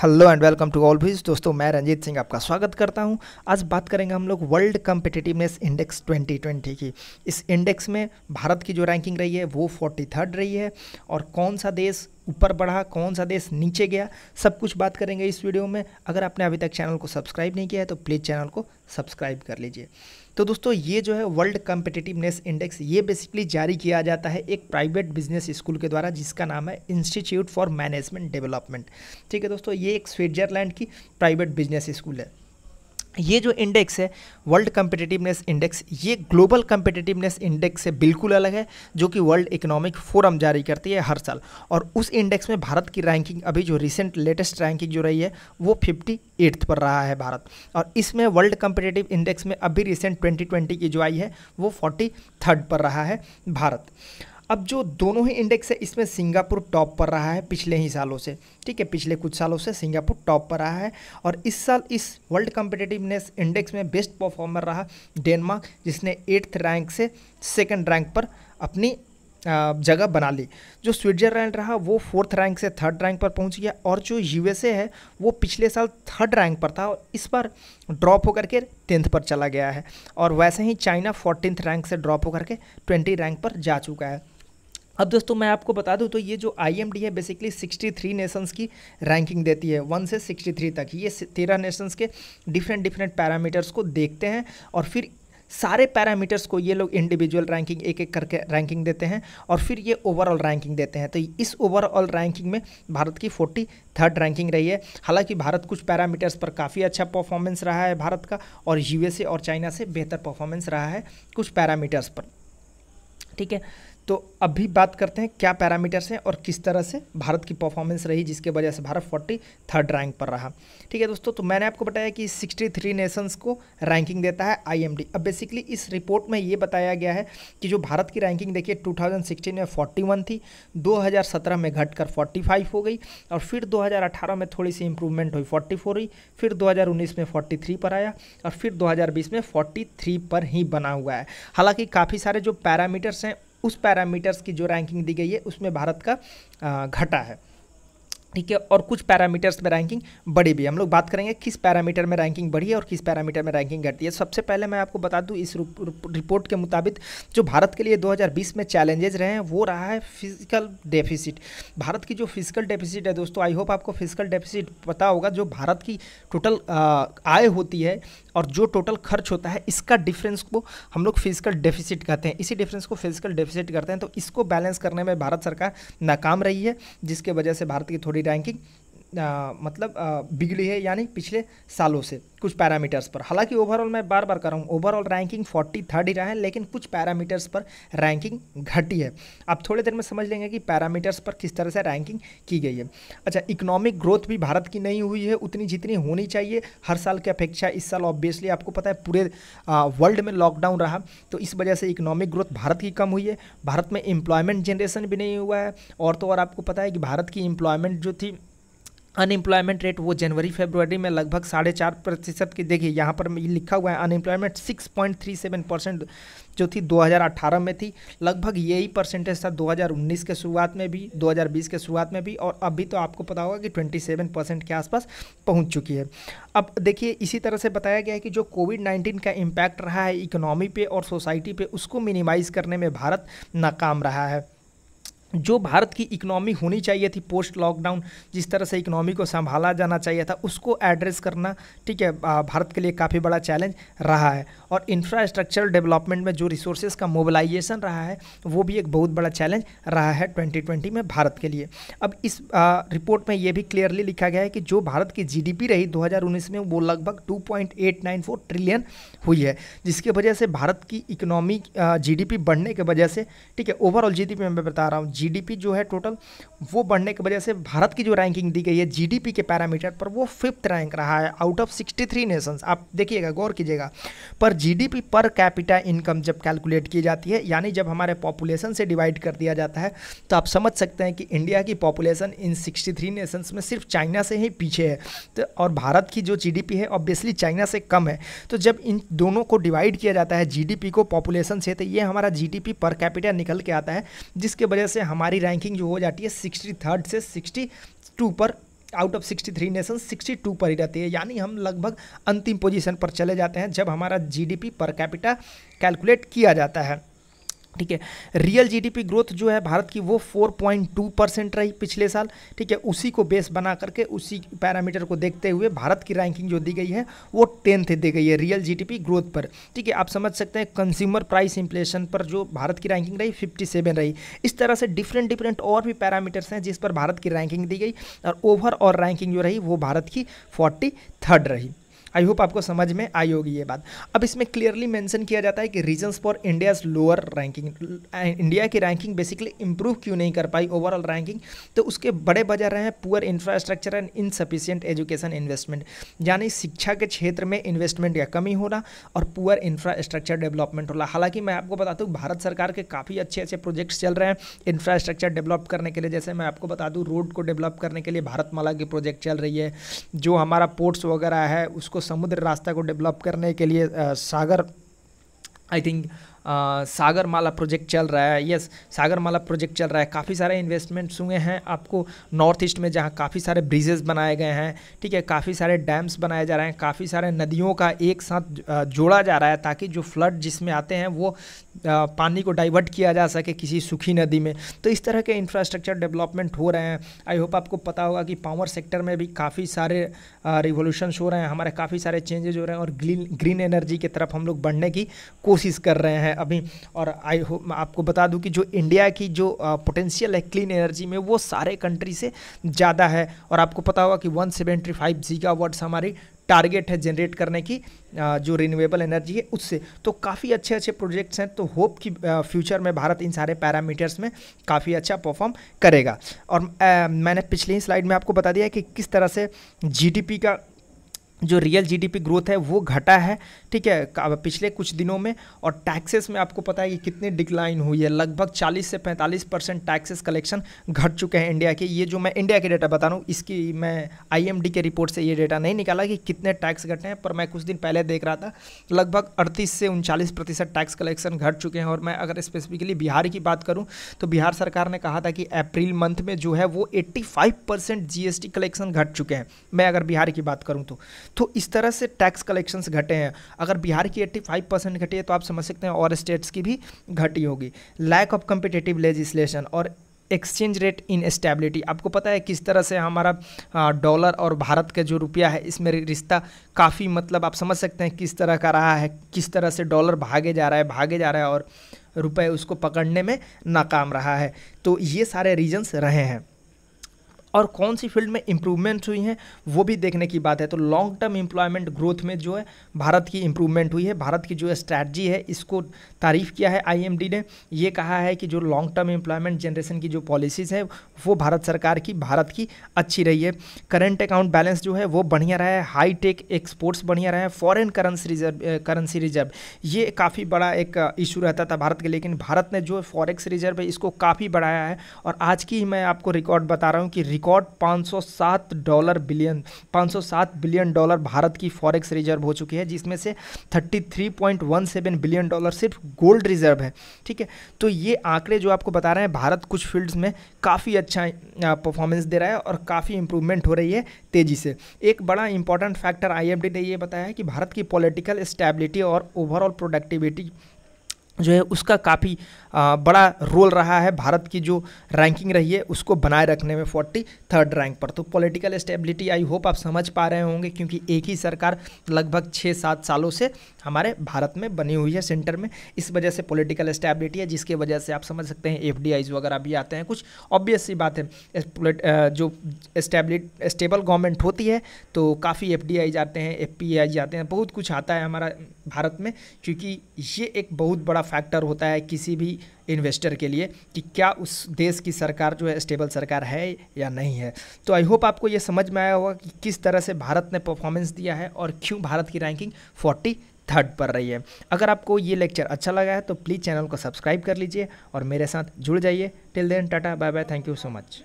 hello and welcome to all भीज दोस्तों मैं रंजीत सिंह आपका स्वागत करता हूं आज बात करेंगे हम लोग वर्ल्ड कम्पिटिटिवनेस इंडेक्स 2020 की इस इंडेक्स में भारत की जो रैंकिंग रही है वो थर्ड रही है और कौन सा देश ऊपर बढ़ा कौन सा देश नीचे गया सब कुछ बात करेंगे इस वीडियो में अगर आपने अभी तक चैनल को सब्सक्राइब नहीं किया है तो प्लीज़ चैनल को सब्सक्राइब कर लीजिए तो दोस्तों ये जो है वर्ल्ड कम्पिटिटिवनेस इंडेक्स ये बेसिकली जारी किया जाता है एक प्राइवेट बिजनेस स्कूल के द्वारा जिसका नाम है इंस्टीट्यूट फॉर मैनेजमेंट डेवलपमेंट ठीक है दोस्तों ये एक स्विट्जरलैंड की प्राइवेट बिजनेस स्कूल है ये जो इंडेक्स है वर्ल्ड कम्पिटिटिवनेस इंडेक्स ये ग्लोबल कम्पिटिटिवनेस इंडेक्स से बिल्कुल अलग है जो कि वर्ल्ड इकोनॉमिक फोरम जारी करती है हर साल और उस इंडेक्स में भारत की रैंकिंग अभी जो रिसेंट लेटेस्ट रैंकिंग जो रही है वो फिफ्टी एट्थ पर रहा है भारत और इसमें वर्ल्ड कम्पिटेटिव इंडेक्स में अभी रिसेंट ट्वेंटी की जो आई है वो फोर्टी थर्ड पर रहा है भारत अब जो दोनों ही इंडेक्स है इसमें सिंगापुर टॉप पर रहा है पिछले ही सालों से ठीक है पिछले कुछ सालों से सिंगापुर टॉप पर रहा है और इस साल इस वर्ल्ड कम्पिटेटिवनेस इंडेक्स में बेस्ट परफॉर्मर रहा डेनमार्क जिसने एट्थ रैंक से सेकेंड रैंक पर अपनी जगह बना ली जो स्विट्जरलैंड रहा वो फोर्थ रैंक से थर्ड रैंक पर पहुंच गया और जो यूएसए है वो पिछले साल थर्ड रैंक पर था और इस बार ड्रॉप होकर के टेंथ पर चला गया है और वैसे ही चाइना फोर्टीन रैंक से ड्रॉप होकर के ट्वेंटी रैंक पर जा चुका है अब दोस्तों मैं आपको बता दूं तो ये जो आई है बेसिकली 63 नेशंस की रैंकिंग देती है वन से 63 तक ये तेरह नेशंस के डिफरेंट डिफरेंट पैरामीटर्स को देखते हैं और फिर सारे पैरामीटर्स को ये लोग इंडिविजुअल रैंकिंग एक एक करके रैंकिंग देते हैं और फिर ये ओवरऑल रैंकिंग देते हैं तो इस ओवरऑल रैंकिंग में भारत की फोर्टी थर्ड रैंकिंग रही है हालांकि भारत कुछ पैरामीटर्स पर काफ़ी अच्छा परफॉर्मेंस रहा है भारत का और यूएसए और चाइना से बेहतर परफॉर्मेंस रहा है कुछ पैरामीटर्स पर ठीक है तो अभी बात करते हैं क्या पैरामीटर्स हैं और किस तरह से भारत की परफॉर्मेंस रही जिसके वजह से भारत फोर्टी थर्ड रैंक पर रहा ठीक है दोस्तों तो मैंने आपको बताया कि 63 नेशंस को रैंकिंग देता है आईएमडी अब बेसिकली इस रिपोर्ट में ये बताया गया है कि जो भारत की रैंकिंग देखिए 2016 में फोर्टी थी दो में घटकर 45 हो गई और फिर दो में थोड़ी सी इंप्रूवमेंट हुई फोर्टी हुई फिर दो में फोर्टी पर आया और फिर दो में फोर्टी पर ही बना हुआ है हालाँकि काफ़ी सारे जो पैरामीटर्स हैं उस पैरामीटर्स की जो रैंकिंग दी गई है उसमें भारत का घटा है ठीक है और कुछ पैरामीटर्स में रैंकिंग बढ़ी भी है हम लोग बात करेंगे किस पैरामीटर में रैंकिंग बढ़ी है और किस पैरामीटर में रैंकिंग घटती है सबसे पहले मैं आपको बता दूं इस रिपोर्ट के मुताबिक जो भारत के लिए 2020 में चैलेंजेस रहे हैं वो रहा है फिजिकल डेफिसिट भारत की जो फिजिकल डेफिसिट है दोस्तों आई होप आपको फिजिकल डेफिसिट पता होगा जो भारत की टोटल आय होती है और जो टोटल खर्च होता है इसका डिफरेंस को हम लोग फिजिकल डेफिसिट कहते हैं इसी डिफरेंस को फिजिकल डेफिसिट करते हैं तो इसको बैलेंस करने में भारत सरकार नाकाम रही है जिसके वजह से भारत की थोड़ी रैंकिंग आ, मतलब आ, बिगड़ी है यानी पिछले सालों से कुछ पैरामीटर्स पर हालांकि ओवरऑल मैं बार बार कर रहा हूँ ओवरऑल रैंकिंग फोर्टी थर्ड ही रहा है लेकिन कुछ पैरामीटर्स पर रैंकिंग घटी है आप थोड़ी देर में समझ लेंगे कि पैरामीटर्स पर किस तरह से रैंकिंग की गई है अच्छा इकोनॉमिक ग्रोथ भी भारत की नहीं हुई है उतनी जितनी होनी चाहिए हर साल की अपेक्षा इस साल ऑब्वियसली आपको पता है पूरे वर्ल्ड में लॉकडाउन रहा तो इस वजह से इकोनॉमिक ग्रोथ भारत की कम हुई है भारत में एम्प्लॉयमेंट जनरेशन भी नहीं हुआ है और तो और आपको पता है कि भारत की एम्प्लॉयमेंट जो थी अनएम्प्लॉयमेंट रेट वो जनवरी फरवरी में लगभग साढ़े चार प्रतिशत की देखिए यहाँ पर लिखा हुआ है unemployment six point three seven percent जो थी 2018 में थी लगभग यही परसेंटेज था 2019 के शुरुआत में भी 2020 के शुरुआत में भी और अभी तो आपको पता होगा कि 27 परसेंट के आसपास पहुँच चुकी है अब देखिए इसी तरह से बताया गया है कि जो कोविड नाइन्टीन का इम्पैक्ट रहा है इकोनॉमी पे और सोसाइटी पर उसको मिनिमाइज़ करने में भारत नाकाम रहा है जो भारत की इकोनॉमी होनी चाहिए थी पोस्ट लॉकडाउन जिस तरह से इकोनॉमी को संभाला जाना चाहिए था उसको एड्रेस करना ठीक है भारत के लिए काफ़ी बड़ा चैलेंज रहा है और इंफ्रास्ट्रक्चरल डेवलपमेंट में जो रिसोर्सेज का मोबिलाइजेशन रहा है वो भी एक बहुत बड़ा चैलेंज रहा है 2020 में भारत के लिए अब इस आ, रिपोर्ट में ये भी क्लियरली लिखा गया है कि जो भारत की जी रही दो में वो लगभग टू ट्रिलियन हुई है जिसकी वजह से भारत की इकोनॉमी जी बढ़ने की वजह से ठीक है ओवरऑल जी में मैं बता रहा हूँ जीडीपी जो है टोटल वो बढ़ने की वजह से भारत की जो रैंकिंग दी गई है जीडीपी के पैरामीटर पर वो फिफ्थ रैंक रहा है out of sixty three nations आप देखिएगा गौर कीजिएगा पर जीडीपी पर कैपिटा इनकम जब कैलकुलेट की जाती है यानी जब हमारे पॉपुलेशन से डिवाइड कर दिया जाता है तो आप समझ सकते हैं कि इंडिया की population in sixty three nations में सिर्फ चाइना से ही पीछे है तो और भारत की जो जी है ऑब्वियसली चाइना से कम है तो जब इन दोनों को डिवाइड किया जाता है जी को पॉपुलेशन से तो ये हमारा जी पर कैपिटा निकल के आता है जिसके वजह से हमारी रैंकिंग जो हो जाती है सिक्सटी थर्ड से सिक्सटी टू पर out of sixty three nation sixty two पर ही रहती है यानी हम लगभग अंतिम पोजीशन पर चले जाते हैं जब हमारा जीडीपी पर कैपिटा कैलकुलेट किया जाता है ठीक है रियल जीडीपी ग्रोथ जो है भारत की वो 4.2 परसेंट रही पिछले साल ठीक है उसी को बेस बना करके उसी पैरामीटर को देखते हुए भारत की रैंकिंग जो दी गई है वो टेंथ दी गई है रियल जीडीपी ग्रोथ पर ठीक है आप समझ सकते हैं कंज्यूमर प्राइस इन्फ्लेशन पर जो भारत की रैंकिंग रही फिफ्टी रही इस तरह से डिफरेंट डिफरेंट और भी पैरामीटर्स हैं जिस पर भारत की रैंकिंग दी गई और ओवरऑल रैंकिंग जो रही वो भारत की फोर्टी रही आई होप आपको समझ में आई होगी ये बात अब इसमें क्लियरली मेंशन किया जाता है कि reasons for India's lower ranking India की रैंकिंग बेसिकली इंप्रूव क्यों नहीं कर पाई ओवरऑल रैंकिंग तो उसके बड़े वजह रहे हैं poor infrastructure and insufficient education investment यानी शिक्षा के क्षेत्र में इन्वेस्टमेंट या कमी होना और पुअर इंफ्रास्ट्रक्चर डेवलपमेंट होना हालांकि मैं आपको बता दूँ भारत सरकार के काफ़ी अच्छे अच्छे प्रोजेक्ट्स चल रहे हैं इंफ्रास्ट्रक्चर डेवलप करने के लिए जैसे मैं आपको बता दूँ रोड को डेवलप करने के लिए भारतमाला की प्रोजेक्ट चल रही है जो हमारा पोर्ट्स वगैरह है उसको समुद्र रास्ता को डेवलप करने के लिए सागर I think Sagar Mala project चल रहा है यस सागर माला प्रोजेक्ट चल रहा है काफ़ी सारे इन्वेस्टमेंट्स हुए हैं आपको नॉर्थ ईस्ट में जहाँ काफ़ी सारे ब्रिजेस बनाए गए हैं ठीक है काफ़ी सारे डैम्स बनाए जा रहे हैं काफ़ी सारे नदियों का एक साथ जोड़ा जा रहा है ताकि जो फ्लड जिसमें आते हैं वो पानी को डाइवर्ट किया जा सके किसी सूखी नदी में तो इस तरह के इंफ्रास्ट्रक्चर डेवलपमेंट हो रहे हैं आई होप आपको पता होगा कि पावर सेक्टर में भी काफ़ी सारे रिवोल्यूशंस हो रहे हैं हमारे काफ़ी सारे चेंजेज हो रहे हैं और ग्रीन ग्रीन एनर्जी की तरफ हम लोग बढ़ने की कोशिश कर रहे हैं अभी और आई होप आपको बता दूं कि जो इंडिया की जो पोटेंशियल है क्लीन एनर्जी में वो सारे कंट्री से ज़्यादा है और आपको पता होगा कि one seventy five giga words हमारी टारगेट है जनरेट करने की जो रिन्यूएबल एनर्जी है उससे तो काफ़ी अच्छे अच्छे प्रोजेक्ट्स हैं तो होप कि फ्यूचर में भारत इन सारे पैरामीटर्स में काफ़ी अच्छा परफॉर्म करेगा और आ, मैंने पिछली स्लाइड में आपको बता दिया कि किस तरह से जीडीपी का जो रियल जीडीपी ग्रोथ है वो घटा है ठीक है पिछले कुछ दिनों में और टैक्सेस में आपको पता है कि कितनी डिक्लाइन हुई है लगभग 40 से 45 परसेंट टैक्सेस कलेक्शन घट चुके हैं इंडिया के ये जो मैं इंडिया के डेटा बता रहा हूँ इसकी मैं आईएमडी के रिपोर्ट से ये डेटा नहीं निकाला कि कितने टैक्स घटे हैं पर मैं कुछ दिन पहले देख रहा था लगभग अड़तीस से उनचालीस प्रतिशत टैक्स कलेक्शन घट चुके हैं और मैं अगर स्पेसिफिकली बिहार की बात करूँ तो बिहार सरकार ने कहा था कि अप्रैल मंथ में जो है वो एट्टी फाइव परसेंट कलेक्शन घट चुके हैं मैं अगर बिहार की बात करूँ तो तो इस तरह से टैक्स कलेक्शंस घटे हैं अगर बिहार की 85 परसेंट घटी है तो आप समझ सकते हैं और स्टेट्स की भी घटी होगी लैक ऑफ कम्पिटेटिव लेजिस्लेशन और एक्सचेंज रेट इन स्टेबिलिटी आपको पता है किस तरह से हमारा डॉलर और भारत का जो रुपया है इसमें रिश्ता काफ़ी मतलब आप समझ सकते हैं किस तरह का रहा है किस तरह से डॉलर भागे जा रहा है भागे जा रहा है और रुपये उसको पकड़ने में नाकाम रहा है तो ये सारे रीजन्स रहे हैं और कौन सी फील्ड में इंप्रूवमेंट्स हुई हैं वो भी देखने की बात है तो लॉन्ग टर्म इंप्लॉयमेंट ग्रोथ में जो है भारत की इंप्रूवमेंट हुई है भारत की जो स्ट्रैटी है इसको तारीफ किया है आई ने ये कहा है कि जो लॉन्ग टर्म एम्प्लॉयमेंट जनरेशन की जो पॉलिसीज़ है वो भारत सरकार की भारत की अच्छी रही है करेंट अकाउंट बैलेंस जो है वो बढ़िया रहा है हाई टेक एक्सपोर्ट्स बढ़िया रहा है foreign currency reserve currency reserve ये काफ़ी बड़ा एक इशू रहता था भारत के लेकिन भारत ने जो फॉरेक्स रिजर्व है इसको काफ़ी बढ़ाया है और आज की मैं आपको रिकॉर्ड बता रहा हूँ कि record 507 dollar billion 507 billion dollar भारत की फॉरेक्स रिजर्व हो चुकी है जिसमें से 33.17 बिलियन डॉलर सिर्फ गोल्ड रिजर्व है ठीक है तो ये आंकड़े जो आपको बता रहे हैं भारत कुछ फील्ड्स में काफ़ी अच्छा परफॉर्मेंस दे रहा है और काफ़ी इंप्रूवमेंट हो रही है तेज़ी से एक बड़ा इंपॉर्टेंट फैक्टर आई ने यह बताया है कि भारत की पॉलिटिकल स्टेबिलिटी और ओवरऑल प्रोडक्टिविटी जो है उसका काफ़ी बड़ा रोल रहा है भारत की जो रैंकिंग रही है उसको बनाए रखने में फोर्टी थर्ड रैंक पर तो पॉलिटिकल स्टेबिलिटी आई होप आप समझ पा रहे होंगे क्योंकि एक ही सरकार लगभग छः सात सालों से हमारे भारत में बनी हुई है सेंटर में इस वजह से पॉलिटिकल स्टेबिलिटी है जिसके वजह से आप समझ सकते हैं एफ वगैरह भी आते हैं कुछ ऑब्वियस सी बात है जो स्टेबलिट स्टेबल गवर्नमेंट होती है तो काफ़ी एफ आते हैं एफ आते हैं बहुत कुछ आता है हमारा भारत में क्योंकि ये एक बहुत बड़ा फैक्टर होता है किसी भी इन्वेस्टर के लिए कि क्या उस देश की सरकार जो है स्टेबल सरकार है या नहीं है तो आई होप आपको ये समझ में आया होगा कि किस तरह से भारत ने परफॉर्मेंस दिया है और क्यों भारत की रैंकिंग फोर्टी थर्ड पर रही है अगर आपको ये लेक्चर अच्छा लगा है तो प्लीज़ चैनल को सब्सक्राइब कर लीजिए और मेरे साथ जुड़ जाइए till then tata bye bye thank you so much